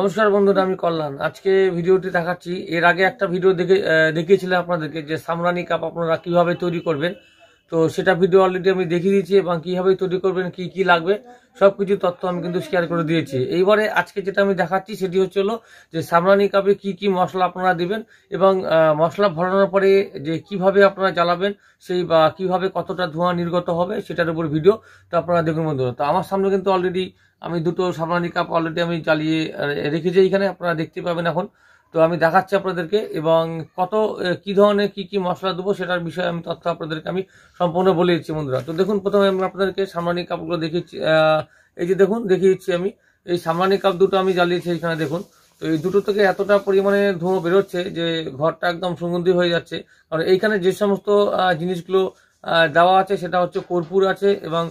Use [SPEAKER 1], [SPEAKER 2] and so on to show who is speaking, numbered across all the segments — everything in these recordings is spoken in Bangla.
[SPEAKER 1] নমস্কার বন্ধুরা আমি কল্যাণ আজকে ভিডিওটি দেখাচ্ছি এর আগে একটা ভিডিও দেখে দেখিয়েছিলাম আপনাদেরকে যে সামরানি কাপ আপনারা কিভাবে তৈরি করবেন তো সেটা ভিডিও অলরেডি আমি দেখিয়ে দিয়েছি এবং কীভাবে তৈরি করবেন কি কি লাগবে সব কিছু তথ্য আমি কিন্তু শেয়ার করে দিয়েছি এইবারে আজকে যেটা আমি দেখাচ্ছি সেটি হচ্ছে হলো যে সামরানি কাপে কি কি মশলা আপনারা দিবেন এবং মশলা ভরানোর পরে যে কিভাবে আপনারা জ্বালাবেন সেই বা কীভাবে কতটা ধোঁয়া নির্গত হবে সেটার উপর ভিডিও তো আপনারা দেখুন বন্ধুরা তো আমার সামনে কিন্তু অলরেডি আমি দুটো সামরানি কাপ অলরেডি আমি জ্বালিয়ে রেখেছি এখানে আপনারা দেখতে পাবেন এখন তো আমি দেখাচ্ছি আপনাদেরকে এবং কত কি ধরনের কি কি মশলা দেবো সেটার বিষয়ে আমি তথ্য আপনাদেরকে আমি সম্পূর্ণ বলে দিচ্ছি বন্ধুরা তো দেখুন প্রথমে আমি আপনাদেরকে সামরানি কাপগুলো দেখিয়েছি এই যে দেখুন দেখিয়ে দিচ্ছি আমি এই সামরানি কাপ দুটো আমি জ্বালিয়েছি এখানে দেখুন তো এই দুটো থেকে এতটা পরিমাণে ধোঁয়া বেরোচ্ছে যে ঘরটা একদম সুগন্ধি হয়ে যাচ্ছে কারণ এইখানে যে সমস্ত জিনিসগুলো দেওয়া আছে সেটা হচ্ছে কর্পূর আছে এবং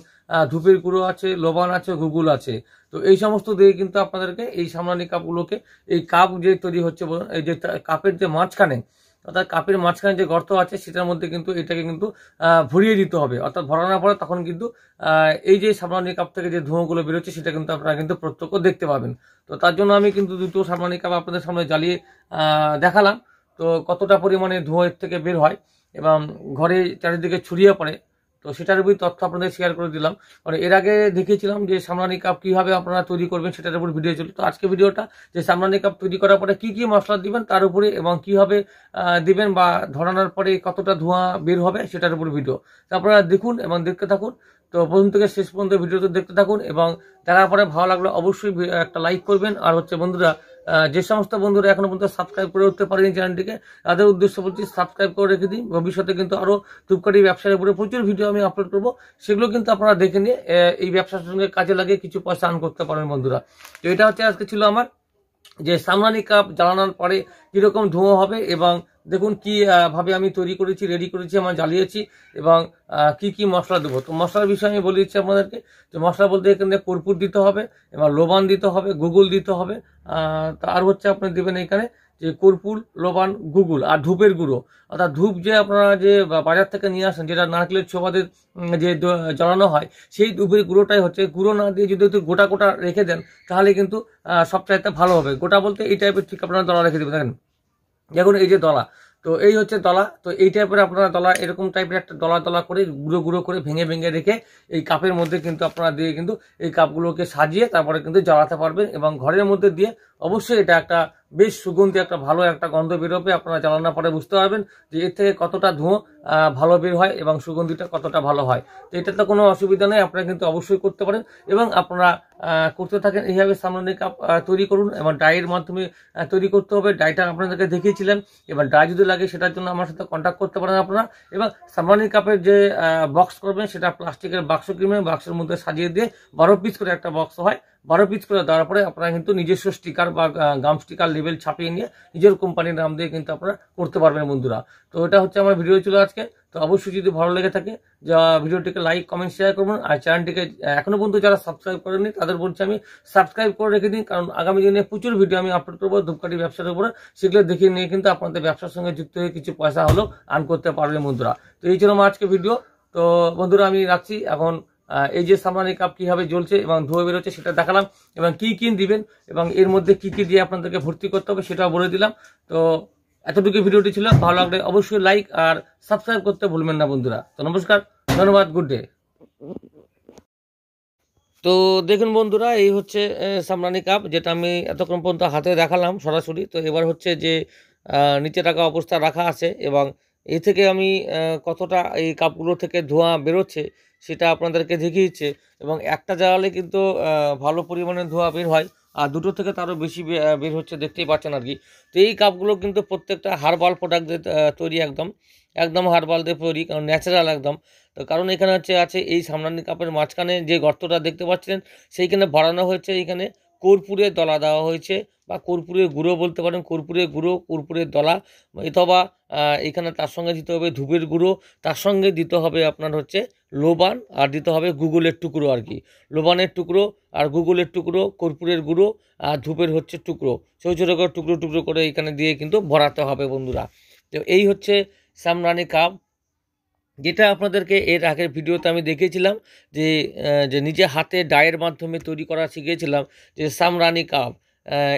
[SPEAKER 1] ধূপের গুঁড়ো আছে লবণ আছে গুগল আছে তো এই সমস্ত দিয়ে কিন্তু আপনাদেরকে এই সামলানি কাপগুলোকে এই কাপ যে তৈরি হচ্ছে এই যে কাপের যে মাঝখানে অর্থাৎ কাপের মাঝখানে যে গর্ত আছে সেটার মধ্যে কিন্তু এটাকে কিন্তু ভরিয়ে দিতে হবে অর্থাৎ ভরানোর পরে তখন কিন্তু এই যে সামলানি কাপ থেকে যে ধোঁয়াগুলো বেরোচ্ছে সেটা কিন্তু আপনারা কিন্তু প্রত্যক্ষ দেখতে পাবেন তো তার জন্য আমি কিন্তু দুটো সামলানি কাপ আপনাদের সামনে জ্বালিয়ে দেখালাম তো কতটা পরিমাণে ধোঁয়ের থেকে বের হয় এবং ঘরে চারিদিকে ছড়িয়ে পড়ে তো সেটার উপর তথ্য আপনাদের শেয়ার করে দিলাম কারণ মানে এর আগে দেখিয়েছিলাম যে সামলানি কাপ কীভাবে আপনারা তৈরি করবেন সেটার উপর ভিডিও ছিল তো আজকে ভিডিওটা যে সামলানি কাপ তৈরি করার পরে কী কী মশলা দিবেন তার উপরে এবং কীভাবে দিবেন বা ধরানোর পরে কতটা ধোঁয়া বের হবে সেটার উপর ভিডিও তো আপনারা দেখুন এবং দেখতে থাকুন তো প্রথম থেকে শেষ পর্যন্ত ভিডিওটা দেখতে থাকুন এবং দেখার পরে ভালো লাগলে অবশ্যই একটা লাইক করবেন আর হচ্ছে বন্ধুরা যে সমস্ত বন্ধুরা এখনো পর্যন্ত সাবস্ক্রাইব করে উঠতে পারেনি চ্যানেলটিকে তাদের উদ্দেশ্য বলছি সাবস্ক্রাইব করে রেখে দিন ভবিষ্যতে কিন্তু আরও ধূপকাঠি ব্যবসার উপরে প্রচুর ভিডিও আমি আপলোড করবো সেগুলো কিন্তু আপনারা দেখে নিয়ে এই ব্যবসার সঙ্গে কাজে লাগিয়ে কিছু পয়সা আর্ন করতে পারেন বন্ধুরা তো এটা হচ্ছে আজকে ছিল আমার যে সামরানি কাপ জ্বালানোর পরে কীরকম ধোঁয়া হবে এবং দেখুন কি ভাবে আমি তৈরি করেছি রেডি করেছি আমার জ্বালিয়েছি এবং কি কি মশলা দেবো তো মশলার বিষয়ে আমি বলে দিচ্ছি আপনাদেরকে যে মশলা বলতে এখানে কর্পূর দিতে হবে এবং লোবান দিতে হবে গুগল দিতে হবে আর হচ্ছে আপনি দেবেন এখানে যে কর্পূর লোবান গুগল আর ধূপের গুঁড়ো অর্থাৎ ধূপ যে আপনারা যে বাজার থেকে নিয়ে আসেন যেটা নারকেলের ছোবাদের যে জ্বালানো হয় সেই ধূপের গুঁড়োটাই হচ্ছে গুঁড়ো না দিয়ে যদি গোটা গোটা রেখে দেন তাহলে কিন্তু সব চাইতে ভালো হবে গোটা বলতে এই টাইপের ঠিক আপনারা দলা রেখে দেবেন দেখেন দেখুন এই যে দলা তো এই হচ্ছে দলা তো এই টাইপের আপনারা দলা এরকম টাইপের একটা দলা দলা করে গুঁড়ো গুঁড়ো করে ভেঙে ভেঙে রেখে এই কাপের মধ্যে কিন্তু আপনারা দিয়ে কিন্তু এই কাপগুলোকে সাজিয়ে তারপরে কিন্তু জ্বালাতে পারবেন এবং ঘরের মধ্যে দিয়ে অবশ্যই এটা একটা বেশ সুগন্ধি একটা ভালো একটা গন্ধ বেরোবে আপনারা জ্বালানোর পরে বুঝতে পারবেন যে এর থেকে কতটা ধোঁয়া ভালো বের হয় এবং সুগন্ধিটা কতটা ভালো হয় তো তো কোনো অসুবিধা নেই আপনারা কিন্তু অবশ্যই করতে পারেন এবং আপনারা করতে থাকেন এইভাবে সামনে কাপ তৈরি করুন এবং ডায়ের মাধ্যমে তৈরি করতে হবে ডাইটা আপনাদেরকে দেখিয়েছিলাম এবার ডাই যদি লাগে সেটার জন্য আমার সাথে কন্ট্যাক্ট করতে পারেন আপনারা এবং সামনে কাপের যে বক্স করবেন সেটা প্লাস্টিকের বাক্স কিনবেন বাক্সের মধ্যে সাজিয়ে দিয়ে বারো পিস করে একটা বক্স হয় বারো পিস করে দেওয়ার পরে আপনারা কিন্তু নিজস্ব স্টিকার বা গাম স্টিকার লেভেল ছাপিয়ে নিয়ে নিজের কোম্পানির নাম দিয়ে কিন্তু আপনারা করতে পারবেন বন্ধুরা তো এটা হচ্ছে আমার ভিডিও ছিল আজকে তো অবশ্যই যদি ভালো লেগে থাকে যা ভিডিওটিকে লাইক কমেন্ট শেয়ার করবেন আর চ্যানেলটিকে এখনো পর্যন্ত যারা সাবস্ক্রাইব করেনি তাদের বলছি আমি সাবস্ক্রাইব করে রেখে দিন কারণ আগামী দিনে প্রচুর ভিডিও আমি আপলোড করবো ধূপকাঠি ব্যবসার উপরে সেগুলো দেখে নিয়ে কিন্তু আপনাদের ব্যবসার সঙ্গে যুক্ত হয়ে কিছু পয়সা হলেও আর্ন করতে পারবেন বন্ধুরা তো এই ছিল আমার আজকে ভিডিও তো বন্ধুরা আমি রাখছি এখন এই যে সামরানি কাপ কীভাবে জ্বলছে এবং ধোয়া বেরোচ্ছে সেটা দেখালাম এবং কি কিন দিবেন এবং এর মধ্যে কি কি দিয়ে আপনাদেরকে ভর্তি করতে হবে সেটাও বলে দিলাম তো এতটুকু ভিডিওটি ছিল ভালো লাগলে অবশ্যই লাইক আর সাবস্ক্রাইব করতে ভুলবেন না বন্ধুরা তো নমস্কার ধন্যবাদ গুড ডে তো দেখুন বন্ধুরা এই হচ্ছে সামরানি কাপ যেটা আমি এতক্ষণ পর্যন্ত হাতে দেখালাম সরাসরি তো এবার হচ্ছে যে নিচে টাকা অবস্থা রাখা আছে এবং এ থেকে আমি কতটা এই কাপগুলো থেকে ধোঁয়া বেরোচ্ছে সেটা আপনাদেরকে দেখিয়েছে এবং একটা জ্বালালে কিন্তু ভালো পরিমাণে ধোঁয়া বের হয় আর দুটো থেকে তারও বেশি বের হচ্ছে দেখতেই পাচ্ছেন আর কি তো এই কাপগুলো কিন্তু প্রত্যেকটা হার্বাল প্রোডাক্ট দিয়ে তৈরি একদম একদম হার্বাল দিয়ে তৈরি কারণ ন্যাচারাল একদম তো কারণ এখানে হচ্ছে আছে এই সামনানি কাপের মাঝখানে যে গর্তটা দেখতে পাচ্ছেন সেইখানে বাড়ানো হয়েছে এইখানে কর্পূরে দলা দেওয়া হয়েছে বা কর্পূরের গুঁড়ো বলতে পারেন কর্পূরের গুঁড়ো কর্পূরের দলা অথবা এখানে তার সঙ্গে দিতে হবে ধূপের গুঁড়ো তার সঙ্গে দিতে হবে আপনার হচ্ছে লোবান আর দিতে হবে গুগলের টুকরো আর কি লোবানের টুকরো আর গুগলের টুকরো কর্পূরের গুঁড়ো আর ধূপের হচ্ছে টুকরো ছোটো ছোটো করে টুকরো টুকরো করে এখানে দিয়ে কিন্তু ভরাতে হবে বন্ধুরা তো এই হচ্ছে সামরানি কাপ যেটা আপনাদেরকে এর আগের ভিডিওতে আমি দেখিয়েছিলাম যে যে নিজে হাতে ডায়ের মাধ্যমে তৈরি করা শিখেছিলাম যে সামরানি কাপ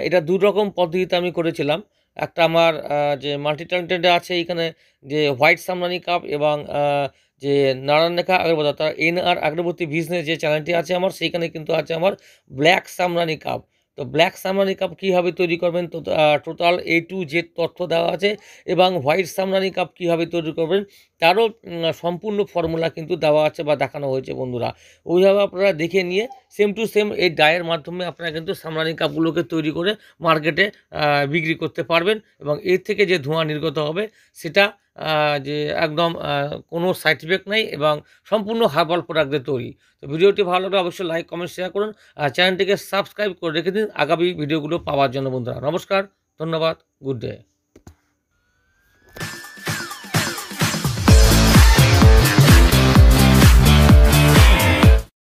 [SPEAKER 1] এটা দু রকম পদ্ধতিতে আমি করেছিলাম একটা আমার যে মাল্টি ট্যালেন্টেড আছে এখানে যে হোয়াইট সামরানি কাপ এবং যে নারায়ণ রেখা আগরবাদা তার এনআর আগরবতী বিজনেস যে চ্যানেলটি আছে আমার সেইখানে কিন্তু আছে আমার ব্ল্যাক সামরানি কাপ তো ব্ল্যাক সামরানি কাপ কীভাবে তৈরি করবেন তো টোটাল এ টু জেড তথ্য দেওয়া আছে এবং হোয়াইট সামরানি কাপ কীভাবে তৈরি করবেন তারও সম্পূর্ণ ফর্মুলা কিন্তু দেওয়া আছে বা দেখানো হয়েছে বন্ধুরা ওইভাবে আপনারা দেখে নিয়ে সেম টু সেম এই ডায়ের মাধ্যমে আপনারা কিন্তু সামরানি কাপগুলোকে তৈরি করে মার্কেটে বিক্রি করতে পারবেন এবং এর থেকে যে ধোঁয়া নির্গত হবে সেটা যে একদম কোনো সাইড ইফেক্ট নেই এবং সম্পূর্ণ হার্বাল প্রোডাক্ট দিয়ে তৈরি তো ভিডিওটি ভালো লাগলে অবশ্যই লাইক কমেন্ট শেয়ার করুন আর চ্যানেলটিকে সাবস্ক্রাইব করে রেখে দিন আগামী ভিডিওগুলো পাওয়ার জন্য বন্ধুরা নমস্কার ধন্যবাদ গুড ডে